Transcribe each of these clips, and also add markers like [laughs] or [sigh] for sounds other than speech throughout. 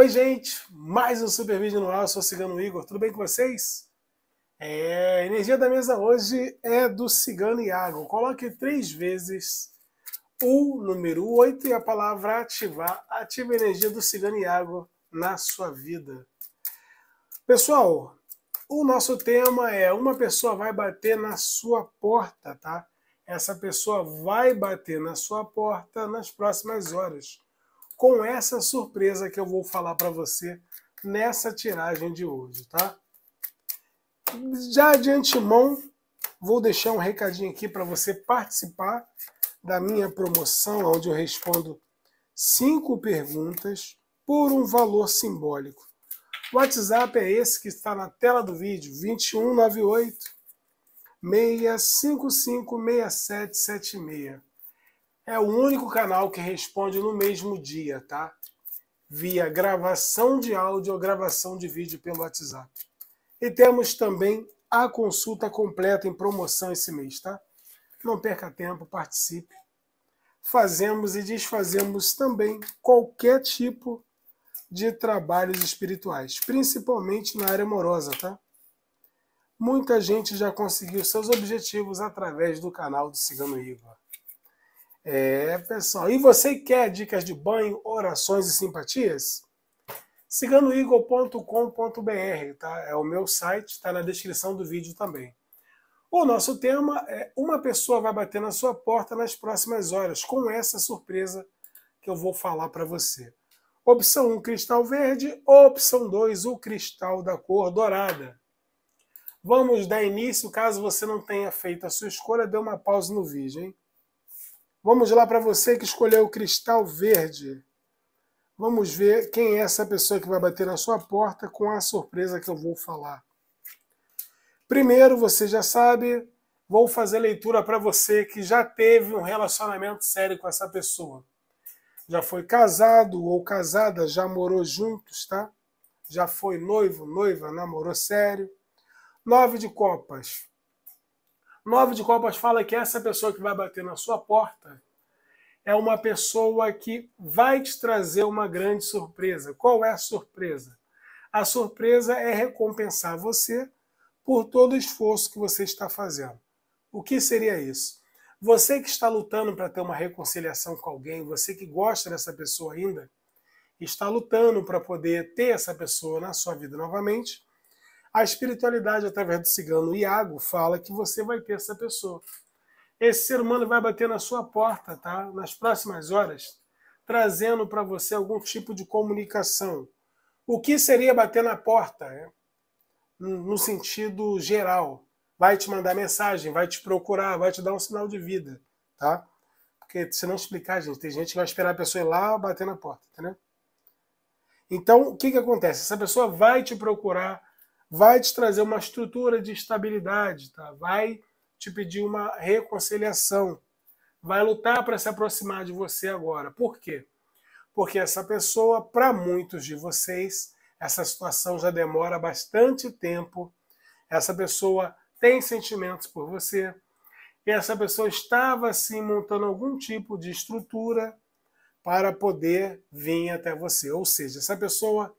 Oi, gente! Mais um Super Vídeo no ar, eu sou o Cigano Igor, tudo bem com vocês? É, a energia da mesa hoje é do Cigano Iago. Coloque três vezes o número 8 e a palavra ativar. Ative a energia do Cigano Iago na sua vida. Pessoal, o nosso tema é uma pessoa vai bater na sua porta, tá? Essa pessoa vai bater na sua porta nas próximas horas com essa surpresa que eu vou falar para você nessa tiragem de hoje, tá? Já de antemão, vou deixar um recadinho aqui para você participar da minha promoção, onde eu respondo cinco perguntas por um valor simbólico. O WhatsApp é esse que está na tela do vídeo, 2198 6776. É o único canal que responde no mesmo dia, tá? Via gravação de áudio ou gravação de vídeo pelo WhatsApp. E temos também a consulta completa em promoção esse mês, tá? Não perca tempo, participe. Fazemos e desfazemos também qualquer tipo de trabalhos espirituais, principalmente na área amorosa, tá? Muita gente já conseguiu seus objetivos através do canal do Cigano Igor. É, pessoal. E você quer dicas de banho, orações e simpatias? Ciganoigor.com.br, tá? É o meu site, está na descrição do vídeo também. O nosso tema é Uma pessoa vai bater na sua porta nas próximas horas, com essa surpresa que eu vou falar para você. Opção 1, um, cristal verde. Opção 2, o cristal da cor dourada. Vamos dar início, caso você não tenha feito a sua escolha, dê uma pausa no vídeo, hein? Vamos lá para você que escolheu o cristal verde. Vamos ver quem é essa pessoa que vai bater na sua porta com a surpresa que eu vou falar. Primeiro, você já sabe, vou fazer leitura para você que já teve um relacionamento sério com essa pessoa. Já foi casado ou casada, já morou juntos, tá? Já foi noivo, noiva, namorou sério. Nove de copas. Nove de Copas fala que essa pessoa que vai bater na sua porta é uma pessoa que vai te trazer uma grande surpresa. Qual é a surpresa? A surpresa é recompensar você por todo o esforço que você está fazendo. O que seria isso? Você que está lutando para ter uma reconciliação com alguém, você que gosta dessa pessoa ainda, está lutando para poder ter essa pessoa na sua vida novamente, a espiritualidade, através do cigano Iago, fala que você vai ter essa pessoa. Esse ser humano vai bater na sua porta, tá? Nas próximas horas, trazendo para você algum tipo de comunicação. O que seria bater na porta? Né? No sentido geral. Vai te mandar mensagem, vai te procurar, vai te dar um sinal de vida, tá? Porque se não explicar, gente, tem gente que vai esperar a pessoa ir lá bater na porta, entendeu? Então, o que, que acontece? Essa pessoa vai te procurar, vai te trazer uma estrutura de estabilidade, tá? vai te pedir uma reconciliação, vai lutar para se aproximar de você agora. Por quê? Porque essa pessoa, para muitos de vocês, essa situação já demora bastante tempo, essa pessoa tem sentimentos por você, essa pessoa estava assim montando algum tipo de estrutura para poder vir até você. Ou seja, essa pessoa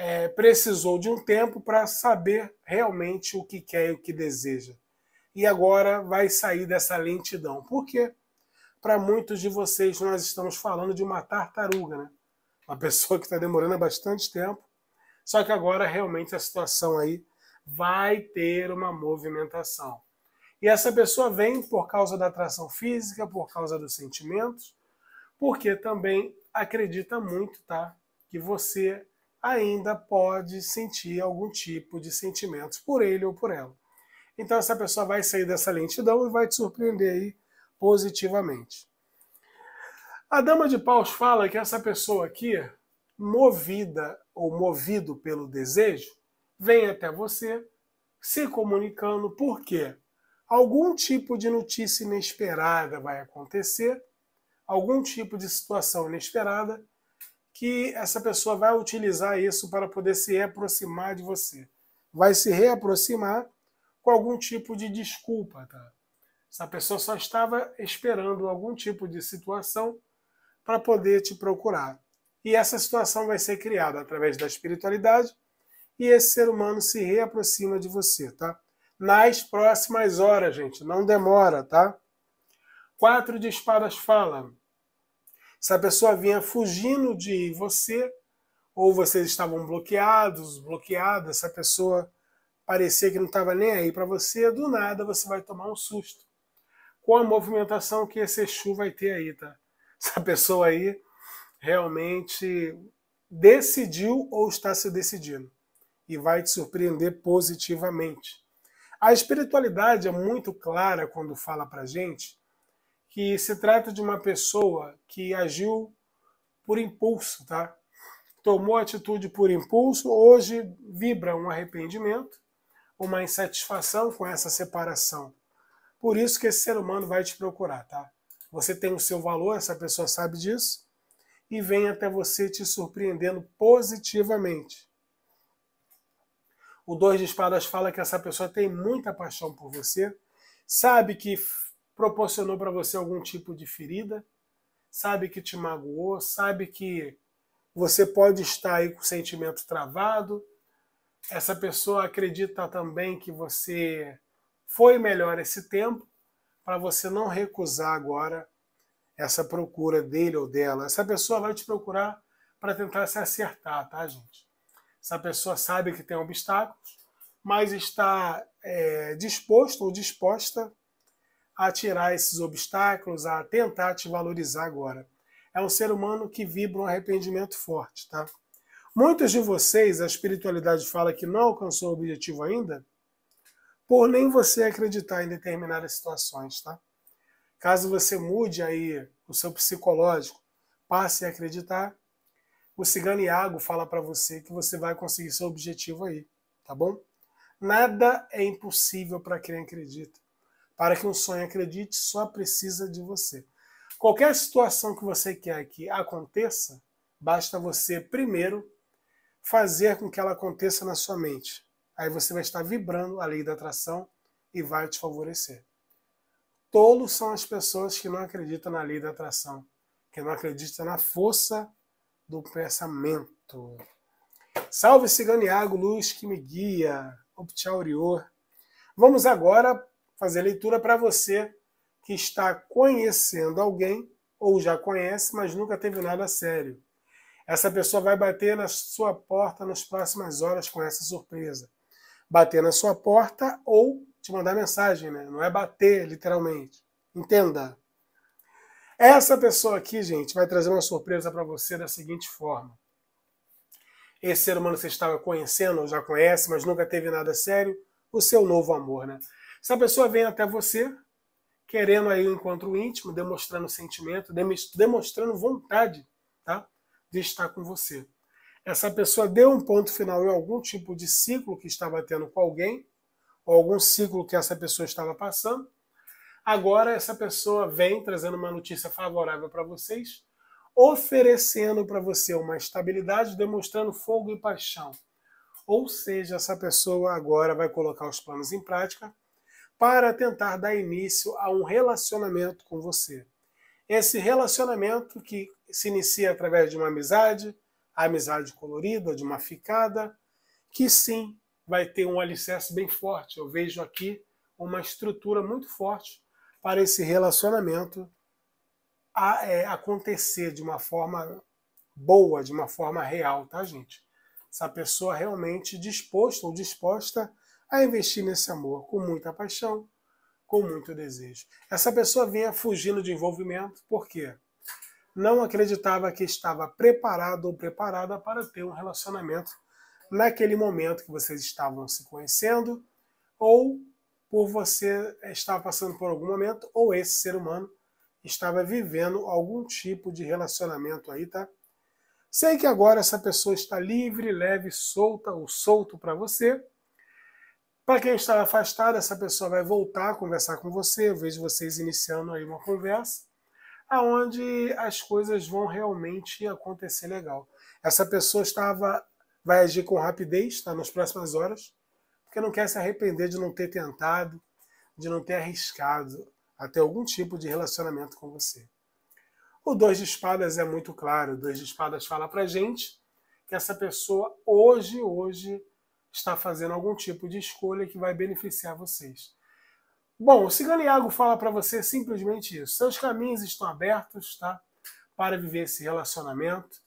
é, precisou de um tempo para saber realmente o que quer e o que deseja. E agora vai sair dessa lentidão. Por quê? Para muitos de vocês, nós estamos falando de uma tartaruga, né? Uma [laughs] pessoa que está demorando há bastante tempo. Só que agora realmente a situação aí vai ter uma movimentação. E essa pessoa vem por causa da atração física, por causa dos sentimentos, porque também acredita muito, tá? Que você ainda pode sentir algum tipo de sentimentos por ele ou por ela. Então essa pessoa vai sair dessa lentidão e vai te surpreender aí positivamente. A dama de paus fala que essa pessoa aqui, movida ou movido pelo desejo, vem até você se comunicando porque Algum tipo de notícia inesperada vai acontecer, algum tipo de situação inesperada que essa pessoa vai utilizar isso para poder se aproximar de você. Vai se reaproximar com algum tipo de desculpa, tá? Essa pessoa só estava esperando algum tipo de situação para poder te procurar. E essa situação vai ser criada através da espiritualidade e esse ser humano se reaproxima de você, tá? Nas próximas horas, gente, não demora, tá? Quatro de espadas falam. Se a pessoa vinha fugindo de você, ou vocês estavam bloqueados, bloqueada, essa pessoa parecia que não estava nem aí para você, do nada você vai tomar um susto. Com a movimentação que esse Exu vai ter aí, tá? Essa pessoa aí realmente decidiu ou está se decidindo e vai te surpreender positivamente. A espiritualidade é muito clara quando fala para gente que se trata de uma pessoa que agiu por impulso, tá? Tomou atitude por impulso, hoje vibra um arrependimento, uma insatisfação com essa separação. Por isso que esse ser humano vai te procurar, tá? Você tem o seu valor, essa pessoa sabe disso, e vem até você te surpreendendo positivamente. O dois de espadas fala que essa pessoa tem muita paixão por você, sabe que proporcionou para você algum tipo de ferida, sabe que te magoou, sabe que você pode estar aí com o sentimento travado. Essa pessoa acredita também que você foi melhor esse tempo para você não recusar agora essa procura dele ou dela. Essa pessoa vai te procurar para tentar se acertar, tá, gente? Essa pessoa sabe que tem obstáculos, mas está é, disposto ou disposta a tirar esses obstáculos, a tentar te valorizar agora. É um ser humano que vibra um arrependimento forte, tá? Muitos de vocês, a espiritualidade fala que não alcançou o objetivo ainda, por nem você acreditar em determinadas situações, tá? Caso você mude aí o seu psicológico, passe a acreditar, o cigano Iago fala para você que você vai conseguir seu objetivo aí, tá bom? Nada é impossível para quem acredita. Para que um sonho acredite, só precisa de você. Qualquer situação que você quer que aconteça, basta você primeiro fazer com que ela aconteça na sua mente. Aí você vai estar vibrando a lei da atração e vai te favorecer. Tolos são as pessoas que não acreditam na lei da atração, que não acreditam na força do pensamento. Salve Ciganiago, luz que me guia, Optiaurior. Vamos agora fazer a leitura para você que está conhecendo alguém ou já conhece, mas nunca teve nada sério. Essa pessoa vai bater na sua porta nas próximas horas com essa surpresa. Bater na sua porta ou te mandar mensagem, né? Não é bater, literalmente. Entenda. Essa pessoa aqui, gente, vai trazer uma surpresa para você da seguinte forma. Esse ser humano que você estava conhecendo, ou já conhece, mas nunca teve nada sério, o seu novo amor, né? Se a pessoa vem até você, querendo aí o um encontro íntimo, demonstrando sentimento, demonstrando vontade tá? de estar com você. Essa pessoa deu um ponto final em algum tipo de ciclo que estava tendo com alguém, ou algum ciclo que essa pessoa estava passando. Agora essa pessoa vem trazendo uma notícia favorável para vocês, oferecendo para você uma estabilidade, demonstrando fogo e paixão. Ou seja, essa pessoa agora vai colocar os planos em prática para tentar dar início a um relacionamento com você. Esse relacionamento que se inicia através de uma amizade, a amizade colorida, de uma ficada, que sim vai ter um alicerce bem forte. Eu vejo aqui uma estrutura muito forte para esse relacionamento a, é, acontecer de uma forma boa, de uma forma real, tá, gente? Essa pessoa realmente disposta ou disposta a investir nesse amor com muita paixão, com muito desejo. Essa pessoa vinha fugindo de envolvimento, porque Não acreditava que estava preparado ou preparada para ter um relacionamento naquele momento que vocês estavam se conhecendo, ou por você estar passando por algum momento, ou esse ser humano estava vivendo algum tipo de relacionamento aí, tá? Sei que agora essa pessoa está livre, leve, solta ou solto para você para quem está afastado, essa pessoa vai voltar a conversar com você. Eu vejo vocês iniciando aí uma conversa, aonde as coisas vão realmente acontecer legal. Essa pessoa estava vai agir com rapidez, tá? Nas próximas horas, porque não quer se arrepender de não ter tentado, de não ter arriscado até algum tipo de relacionamento com você. O dois de espadas é muito claro. O dois de espadas fala para gente que essa pessoa hoje, hoje está fazendo algum tipo de escolha que vai beneficiar vocês. Bom, o Cigano Iago fala para você simplesmente isso. Seus caminhos estão abertos, tá? Para viver esse relacionamento.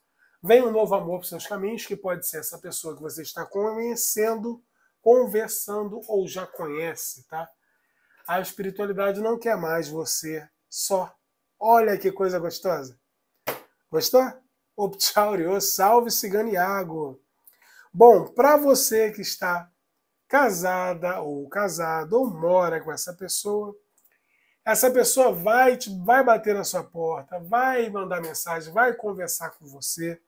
Vem um novo amor para seus caminhos, que pode ser essa pessoa que você está conhecendo, conversando ou já conhece, tá? A espiritualidade não quer mais você só. Olha que coisa gostosa. Gostou? Optaureo, salve Cigano Iago. Bom, para você que está casada ou casado ou mora com essa pessoa, essa pessoa vai te, vai bater na sua porta, vai mandar mensagem, vai conversar com você,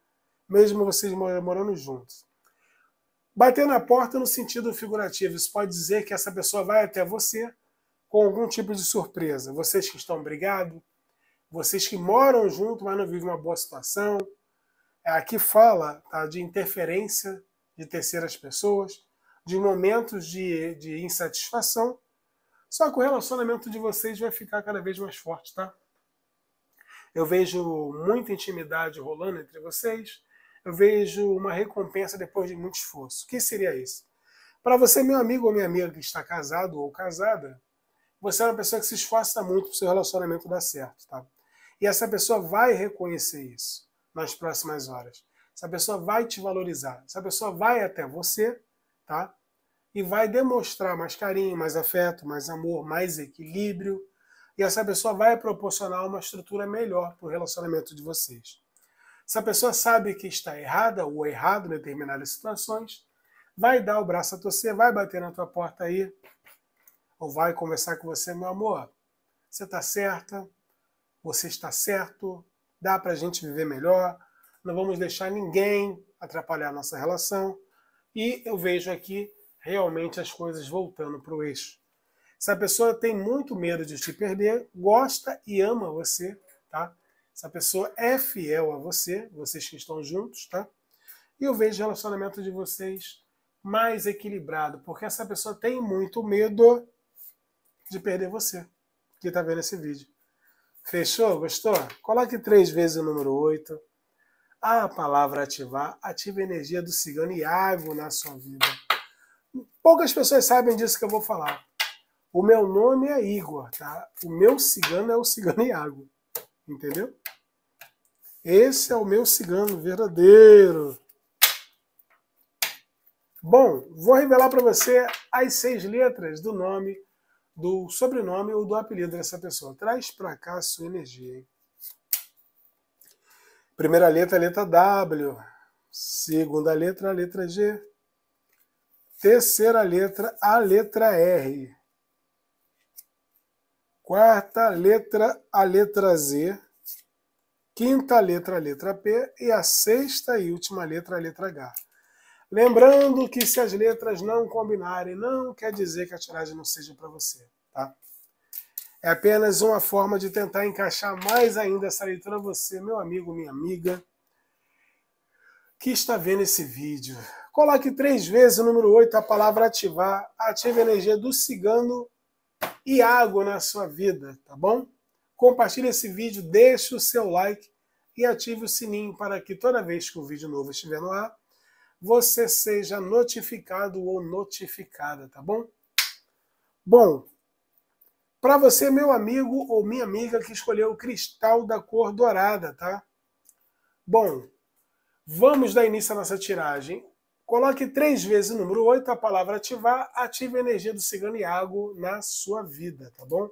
mesmo vocês morando juntos. Bater na porta no sentido figurativo, isso pode dizer que essa pessoa vai até você com algum tipo de surpresa. Vocês que estão brigados, vocês que moram junto, mas não vivem uma boa situação. É, aqui fala tá, de interferência de terceiras pessoas, de momentos de, de insatisfação. Só que o relacionamento de vocês vai ficar cada vez mais forte, tá? Eu vejo muita intimidade rolando entre vocês. Eu vejo uma recompensa depois de muito esforço. O que seria isso? Para você, meu amigo ou minha amiga que está casado ou casada, você é uma pessoa que se esforça muito para o seu relacionamento dar certo, tá? E essa pessoa vai reconhecer isso nas próximas horas. Essa pessoa vai te valorizar, essa pessoa vai até você, tá? E vai demonstrar mais carinho, mais afeto, mais amor, mais equilíbrio. E essa pessoa vai proporcionar uma estrutura melhor para o relacionamento de vocês. Se a pessoa sabe que está errada ou errado em determinadas situações, vai dar o braço a você, vai bater na tua porta aí, ou vai conversar com você, meu amor, você está certa, você está certo, dá para a gente viver melhor, não vamos deixar ninguém atrapalhar nossa relação. E eu vejo aqui realmente as coisas voltando para o eixo. Se a pessoa tem muito medo de te perder, gosta e ama você, tá? Se a pessoa é fiel a você, vocês que estão juntos, tá? E eu vejo o relacionamento de vocês mais equilibrado, porque essa pessoa tem muito medo de perder você, que está vendo esse vídeo. Fechou? Gostou? Coloque três vezes o número 8. A palavra ativar ativa a energia do cigano Iago na sua vida. Poucas pessoas sabem disso que eu vou falar. O meu nome é Igor, tá? O meu cigano é o cigano Iago. Entendeu? Esse é o meu cigano verdadeiro. Bom, vou revelar para você as seis letras do nome, do sobrenome ou do apelido dessa pessoa. Traz para cá a sua energia. Hein? Primeira letra, a letra W. Segunda letra, a letra G. Terceira letra, a letra R. Quarta letra, a letra Z. Quinta letra, a letra P. E a sexta e última letra, a letra H. Lembrando que se as letras não combinarem, não quer dizer que a tiragem não seja para você, tá? É apenas uma forma de tentar encaixar mais ainda essa leitura você, meu amigo, minha amiga, que está vendo esse vídeo. Coloque três vezes o número 8, a palavra ativar. Ative a energia do cigano e água na sua vida, tá bom? Compartilhe esse vídeo, deixe o seu like e ative o sininho para que toda vez que um vídeo novo estiver no ar, você seja notificado ou notificada, tá bom? Bom, para você, meu amigo ou minha amiga que escolheu o cristal da cor dourada, tá? Bom, vamos dar início à nossa tiragem. Coloque três vezes o número 8, a palavra ativar, ative a energia do cigano Iago na sua vida, tá bom?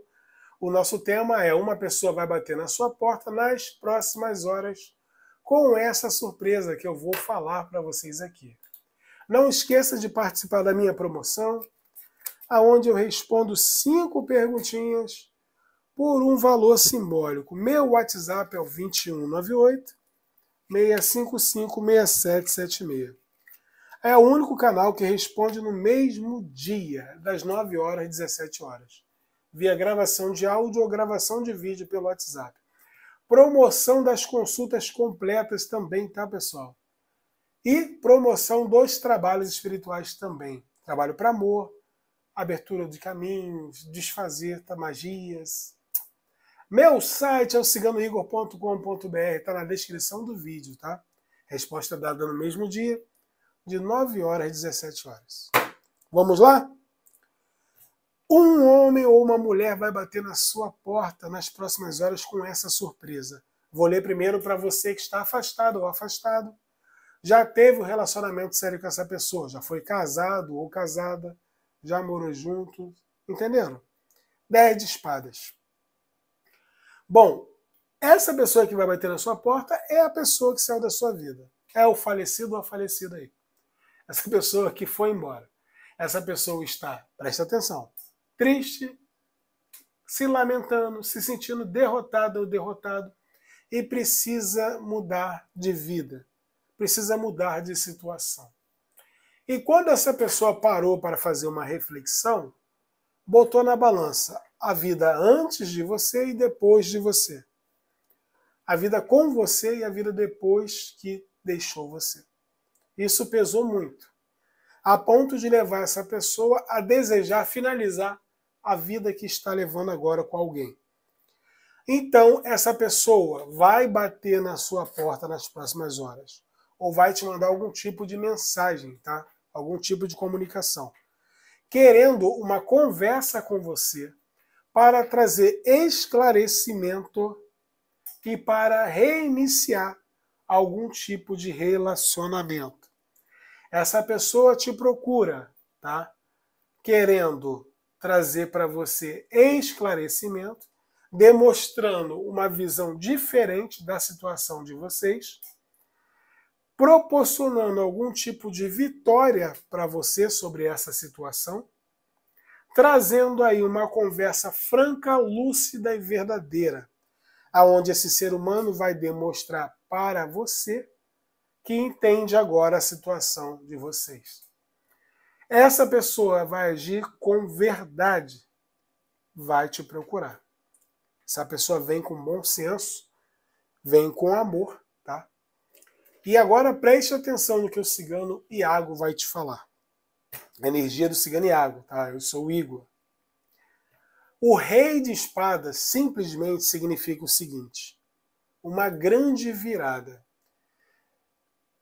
O nosso tema é uma pessoa vai bater na sua porta nas próximas horas com essa surpresa que eu vou falar para vocês aqui. Não esqueça de participar da minha promoção aonde eu respondo cinco perguntinhas por um valor simbólico. Meu WhatsApp é o 2198 655 6776. É o único canal que responde no mesmo dia, das 9 horas às 17 horas, via gravação de áudio ou gravação de vídeo pelo WhatsApp. Promoção das consultas completas também, tá, pessoal? E promoção dos trabalhos espirituais também. Trabalho para amor, abertura de caminhos, desfazer magias. Meu site é o ciganoigor.com.br, está na descrição do vídeo, tá? Resposta dada no mesmo dia, de 9 horas às 17 horas. Vamos lá? Um homem ou uma mulher vai bater na sua porta nas próximas horas com essa surpresa. Vou ler primeiro para você que está afastado ou afastado. Já teve um relacionamento sério com essa pessoa, já foi casado ou casada já morou junto, entenderam? Dez de espadas. Bom, essa pessoa que vai bater na sua porta é a pessoa que saiu da sua vida. É o falecido ou a falecida aí. Essa pessoa que foi embora. Essa pessoa está, presta atenção, triste, se lamentando, se sentindo derrotada ou derrotado e precisa mudar de vida, precisa mudar de situação. E quando essa pessoa parou para fazer uma reflexão, botou na balança a vida antes de você e depois de você. A vida com você e a vida depois que deixou você. Isso pesou muito, a ponto de levar essa pessoa a desejar finalizar a vida que está levando agora com alguém. Então, essa pessoa vai bater na sua porta nas próximas horas, ou vai te mandar algum tipo de mensagem, tá? algum tipo de comunicação, querendo uma conversa com você para trazer esclarecimento e para reiniciar algum tipo de relacionamento. Essa pessoa te procura, tá? Querendo trazer para você esclarecimento, demonstrando uma visão diferente da situação de vocês proporcionando algum tipo de vitória para você sobre essa situação, trazendo aí uma conversa franca, lúcida e verdadeira, aonde esse ser humano vai demonstrar para você que entende agora a situação de vocês. Essa pessoa vai agir com verdade, vai te procurar. Essa pessoa vem com bom senso, vem com amor e agora preste atenção no que o cigano Iago vai te falar. A energia do cigano Iago, tá? Eu sou o Igor. O rei de espadas simplesmente significa o seguinte: uma grande virada.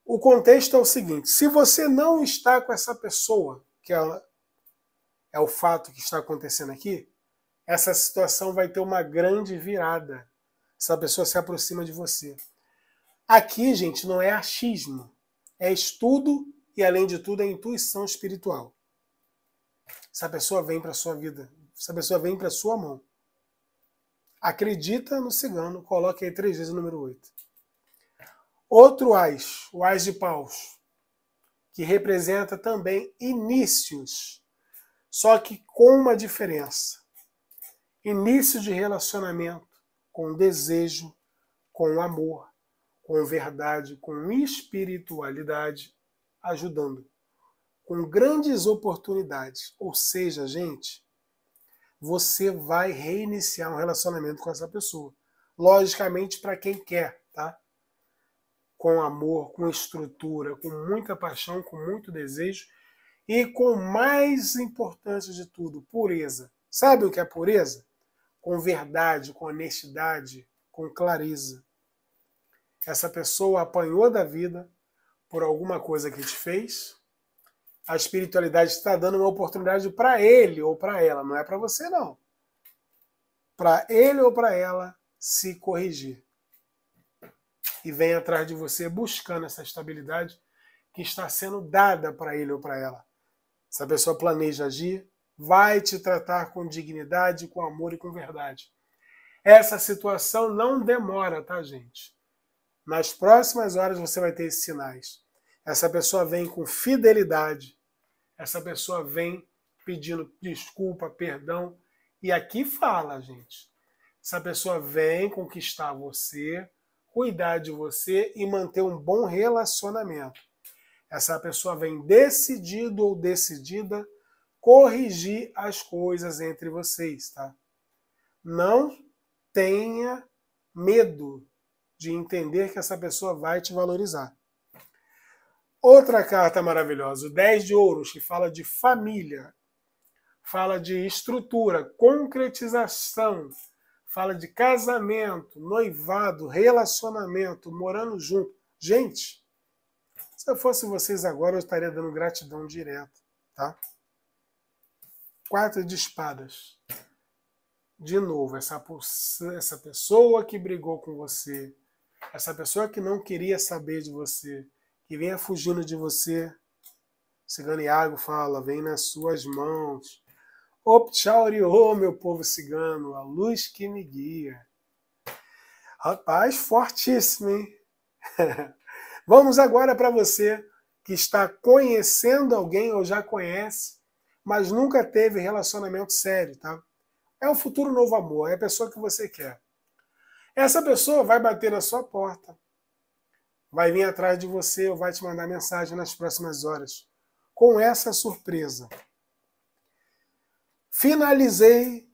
O contexto é o seguinte: se você não está com essa pessoa, que ela é o fato que está acontecendo aqui, essa situação vai ter uma grande virada. Essa pessoa se aproxima de você. Aqui, gente, não é achismo, é estudo e, além de tudo, é intuição espiritual. Essa pessoa vem para a sua vida, essa pessoa vem para a sua mão. Acredita no cigano, coloque aí três vezes o número 8. Outro ás, o ás de paus, que representa também inícios, só que com uma diferença. Início de relacionamento com desejo, com amor, com verdade, com espiritualidade, ajudando, com grandes oportunidades. Ou seja, gente, você vai reiniciar um relacionamento com essa pessoa. Logicamente, para quem quer, tá? Com amor, com estrutura, com muita paixão, com muito desejo e com mais importante de tudo, pureza. Sabe o que é pureza? Com verdade, com honestidade, com clareza essa pessoa apanhou da vida por alguma coisa que te fez. A espiritualidade está dando uma oportunidade para ele ou para ela, não é para você não. Para ele ou para ela se corrigir. E vem atrás de você buscando essa estabilidade que está sendo dada para ele ou para ela. Se a pessoa planeja agir, vai te tratar com dignidade, com amor e com verdade. Essa situação não demora, tá, gente? Nas próximas horas você vai ter esses sinais. Essa pessoa vem com fidelidade. Essa pessoa vem pedindo desculpa, perdão. E aqui fala, gente. Essa pessoa vem conquistar você, cuidar de você e manter um bom relacionamento. Essa pessoa vem decidido ou decidida corrigir as coisas entre vocês, tá? Não tenha medo de entender que essa pessoa vai te valorizar. Outra carta maravilhosa, o 10 de ouros, que fala de família, fala de estrutura, concretização, fala de casamento, noivado, relacionamento, morando junto. Gente, se eu fosse vocês agora, eu estaria dando gratidão direto, tá? Quatro de espadas. De novo, essa, essa pessoa que brigou com você, essa pessoa que não queria saber de você, que venha fugindo de você. Cigano Iago fala: vem nas suas mãos. Opchauriô, meu povo cigano, a luz que me guia. Rapaz, fortíssimo, hein? [laughs] Vamos agora para você que está conhecendo alguém ou já conhece, mas nunca teve relacionamento sério, tá? É o futuro novo amor, é a pessoa que você quer. Essa pessoa vai bater na sua porta, vai vir atrás de você ou vai te mandar mensagem nas próximas horas. Com essa surpresa. Finalizei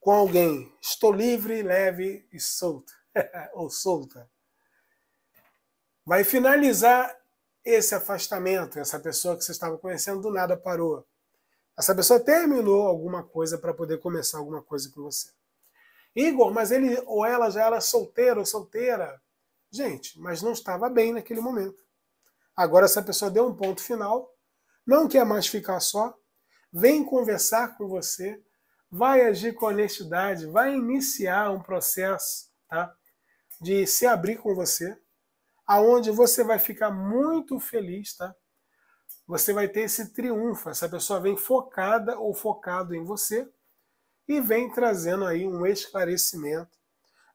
com alguém. Estou livre, leve e solta. [laughs] ou solta. Vai finalizar esse afastamento. Essa pessoa que você estava conhecendo do nada parou. Essa pessoa terminou alguma coisa para poder começar alguma coisa com você. Igor, mas ele ou ela já era solteiro ou solteira. Gente, mas não estava bem naquele momento. Agora essa pessoa deu um ponto final, não quer mais ficar só, vem conversar com você, vai agir com honestidade, vai iniciar um processo, tá? De se abrir com você, aonde você vai ficar muito feliz, tá? Você vai ter esse triunfo, essa pessoa vem focada ou focado em você e vem trazendo aí um esclarecimento,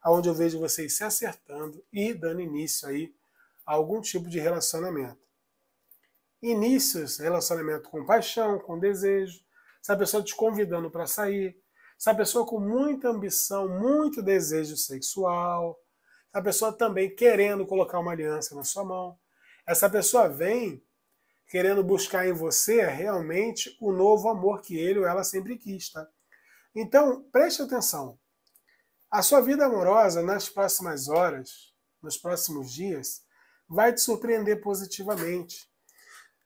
aonde eu vejo vocês se acertando e dando início aí a algum tipo de relacionamento. Inícios, relacionamento com paixão, com desejo, se a pessoa te convidando para sair, se a pessoa com muita ambição, muito desejo sexual, se a pessoa também querendo colocar uma aliança na sua mão. Essa pessoa vem querendo buscar em você realmente o novo amor que ele ou ela sempre quis, tá? Então, preste atenção. A sua vida amorosa nas próximas horas, nos próximos dias, vai te surpreender positivamente.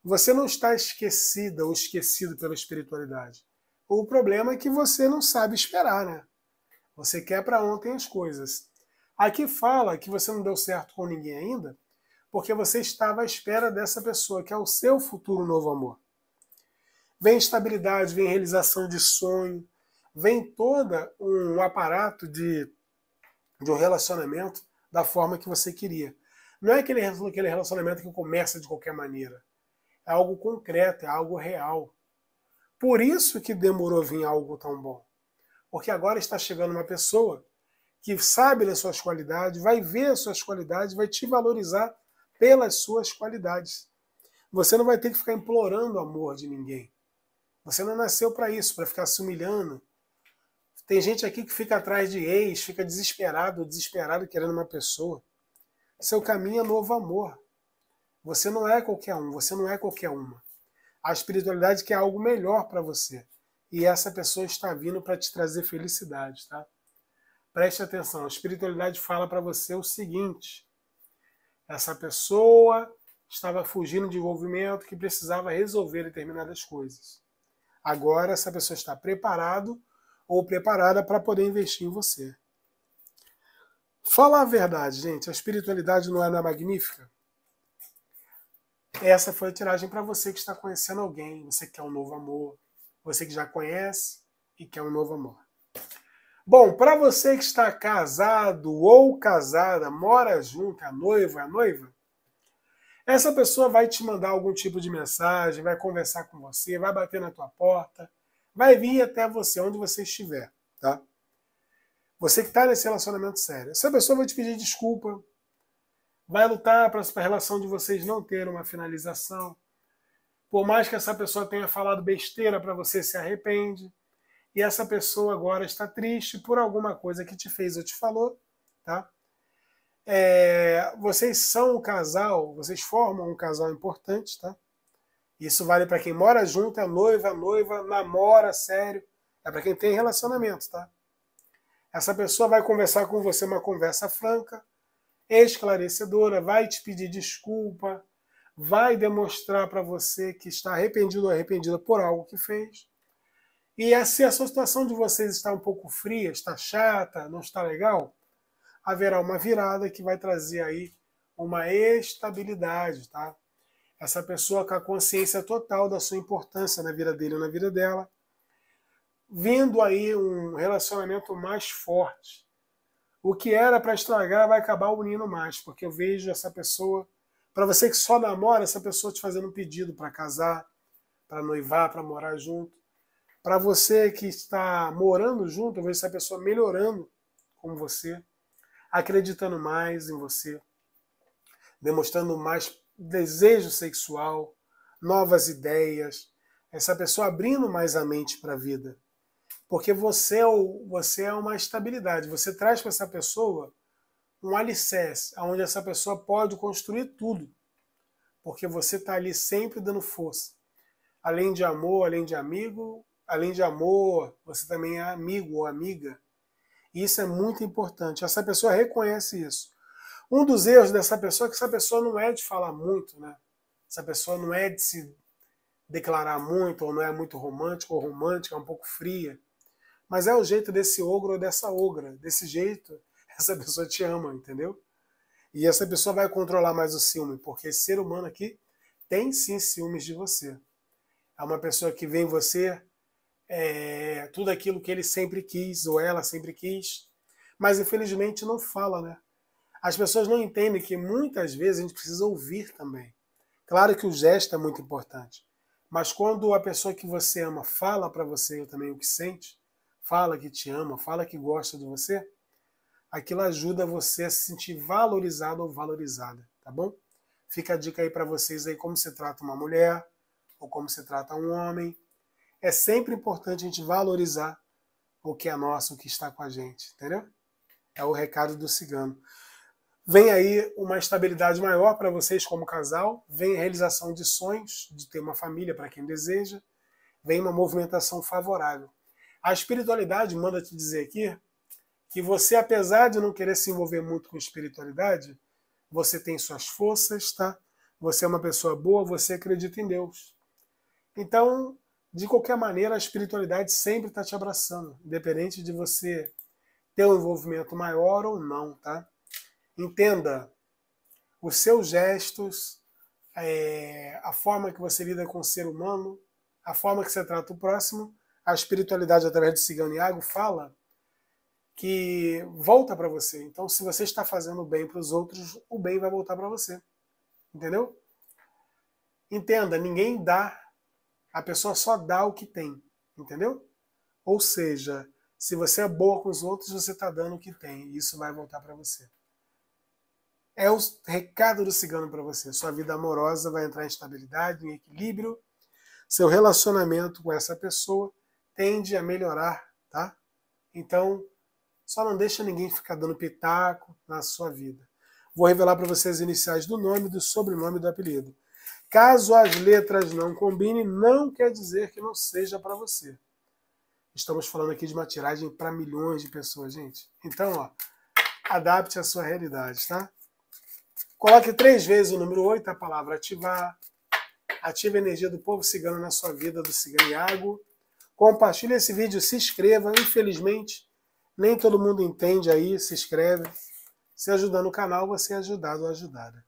Você não está esquecida ou esquecido pela espiritualidade. O problema é que você não sabe esperar, né? Você quer para ontem as coisas. Aqui fala que você não deu certo com ninguém ainda, porque você estava à espera dessa pessoa, que é o seu futuro novo amor. Vem estabilidade, vem realização de sonho, vem toda um aparato de, de um relacionamento da forma que você queria. Não é aquele, aquele relacionamento que começa de qualquer maneira. É algo concreto, é algo real. Por isso que demorou vir algo tão bom. Porque agora está chegando uma pessoa que sabe das suas qualidades, vai ver as suas qualidades, vai te valorizar pelas suas qualidades. Você não vai ter que ficar implorando amor de ninguém. Você não nasceu para isso, para ficar se humilhando, tem gente aqui que fica atrás de ex, fica desesperado, desesperado querendo uma pessoa. Seu caminho é novo amor. Você não é qualquer um, você não é qualquer uma. A espiritualidade quer algo melhor para você. E essa pessoa está vindo para te trazer felicidade, tá? Preste atenção, a espiritualidade fala para você o seguinte: essa pessoa estava fugindo de envolvimento que precisava resolver determinadas coisas. Agora essa pessoa está preparado ou preparada para poder investir em você. Fala a verdade, gente. A espiritualidade não é na magnífica? Essa foi a tiragem para você que está conhecendo alguém, você que quer um novo amor, você que já conhece e quer um novo amor. Bom, para você que está casado ou casada, mora junto, a é noiva, a é noiva, essa pessoa vai te mandar algum tipo de mensagem, vai conversar com você, vai bater na tua porta, vai vir até você, onde você estiver, tá? Você que está nesse relacionamento sério. Essa pessoa vai te pedir desculpa, vai lutar para a relação de vocês não ter uma finalização. Por mais que essa pessoa tenha falado besteira para você, se arrepende. E essa pessoa agora está triste por alguma coisa que te fez ou te falou, tá? É, vocês são um casal, vocês formam um casal importante, tá? Isso vale para quem mora junto, é noiva, noiva, namora, sério. É para quem tem relacionamento, tá? Essa pessoa vai conversar com você uma conversa franca, esclarecedora, vai te pedir desculpa, vai demonstrar para você que está arrependido ou arrependida por algo que fez. E é se a sua situação de vocês está um pouco fria, está chata, não está legal, haverá uma virada que vai trazer aí uma estabilidade, tá? essa pessoa com a consciência total da sua importância na vida dele ou na vida dela, vendo aí um relacionamento mais forte. O que era para estragar vai acabar unindo mais, porque eu vejo essa pessoa, para você que só namora, essa pessoa te fazendo um pedido para casar, para noivar, para morar junto. Para você que está morando junto, eu vejo essa pessoa melhorando como você, acreditando mais em você, demonstrando mais desejo sexual, novas ideias, essa pessoa abrindo mais a mente para a vida. Porque você é, o, você é uma estabilidade, você traz para essa pessoa um alicerce, onde essa pessoa pode construir tudo. Porque você está ali sempre dando força. Além de amor, além de amigo, além de amor, você também é amigo ou amiga. E isso é muito importante. Essa pessoa reconhece isso. Um dos erros dessa pessoa é que essa pessoa não é de falar muito, né? Essa pessoa não é de se declarar muito, ou não é muito romântico ou romântica, é um pouco fria. Mas é o jeito desse ogro ou dessa ogra. Desse jeito, [laughs] essa pessoa te ama, entendeu? E essa pessoa vai controlar mais o ciúme, porque esse ser humano aqui tem sim ciúmes de você. É uma pessoa que vê em você é, tudo aquilo que ele sempre quis, ou ela sempre quis, mas infelizmente não fala, né? as pessoas não entendem que muitas vezes a gente precisa ouvir também. Claro que o gesto é muito importante, mas quando a pessoa que você ama fala para você também o que sente, fala que te ama, fala que gosta de você, aquilo ajuda você a se sentir valorizado ou valorizada, tá bom? Fica a dica aí para vocês aí como se trata uma mulher ou como se trata um homem. É sempre importante a gente valorizar o que é nosso, o que está com a gente, entendeu? É o recado do cigano. Vem aí uma estabilidade maior para vocês como casal, vem a realização de sonhos, de ter uma família para quem deseja, vem uma movimentação favorável. A espiritualidade manda te dizer aqui que você, apesar de não querer se envolver muito com espiritualidade, você tem suas forças, tá? Você é uma pessoa boa, você acredita em Deus. Então, de qualquer maneira, a espiritualidade sempre está te abraçando, independente de você ter um envolvimento maior ou não, tá? Entenda os seus gestos, é, a forma que você lida com o ser humano, a forma que você trata o próximo. A espiritualidade, através do Cigano Iago, fala que volta para você. Então, se você está fazendo bem para os outros, o bem vai voltar para você. Entendeu? Entenda, ninguém dá, a pessoa só dá o que tem. Entendeu? Ou seja, se você é boa com os outros, você está dando o que tem. E isso vai voltar para você. É o recado do cigano para você. Sua vida amorosa vai entrar em estabilidade, em equilíbrio. Seu relacionamento com essa pessoa tende a melhorar, tá? Então, só não deixa ninguém ficar dando pitaco na sua vida. Vou revelar para vocês as iniciais do nome, do sobrenome do apelido. Caso as letras não combinem, não quer dizer que não seja para você. Estamos falando aqui de uma tiragem para milhões de pessoas, gente. Então, ó, adapte a sua realidade, tá? Coloque três vezes o número 8, a palavra ativar. Ative a energia do povo cigano na sua vida, do cigano Iago. Compartilhe esse vídeo, se inscreva. Infelizmente, nem todo mundo entende aí, se inscreve. Se ajudando o canal, você é ajudado ou ajudada.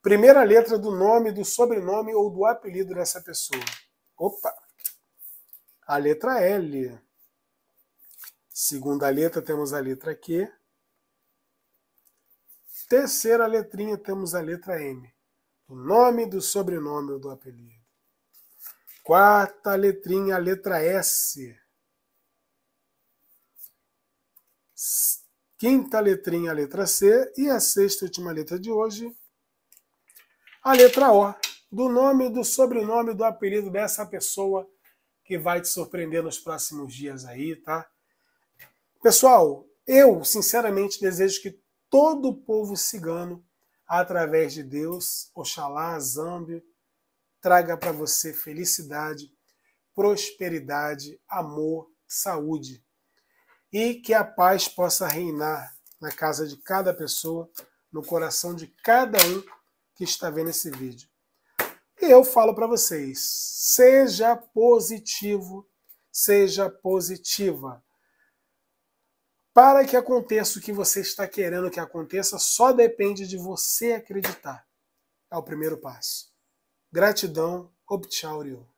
Primeira letra do nome, do sobrenome ou do apelido dessa pessoa. Opa! A letra L. Segunda letra, temos a letra Q terceira letrinha temos a letra M, o nome do sobrenome ou do apelido. Quarta letrinha, a letra S. Quinta letrinha, a letra C. E a sexta última letra de hoje, a letra O, do nome, do sobrenome, do apelido dessa pessoa que vai te surpreender nos próximos dias aí, tá? Pessoal, eu sinceramente desejo que todo o povo cigano através de Deus. Oxalá, Zâmbia, traga para você felicidade, prosperidade, amor, saúde. E que a paz possa reinar na casa de cada pessoa, no coração de cada um que está vendo esse vídeo. E eu falo para vocês: seja positivo, seja positiva. Para que aconteça o que você está querendo que aconteça, só depende de você acreditar. É o primeiro passo. Gratidão, Optiauriu.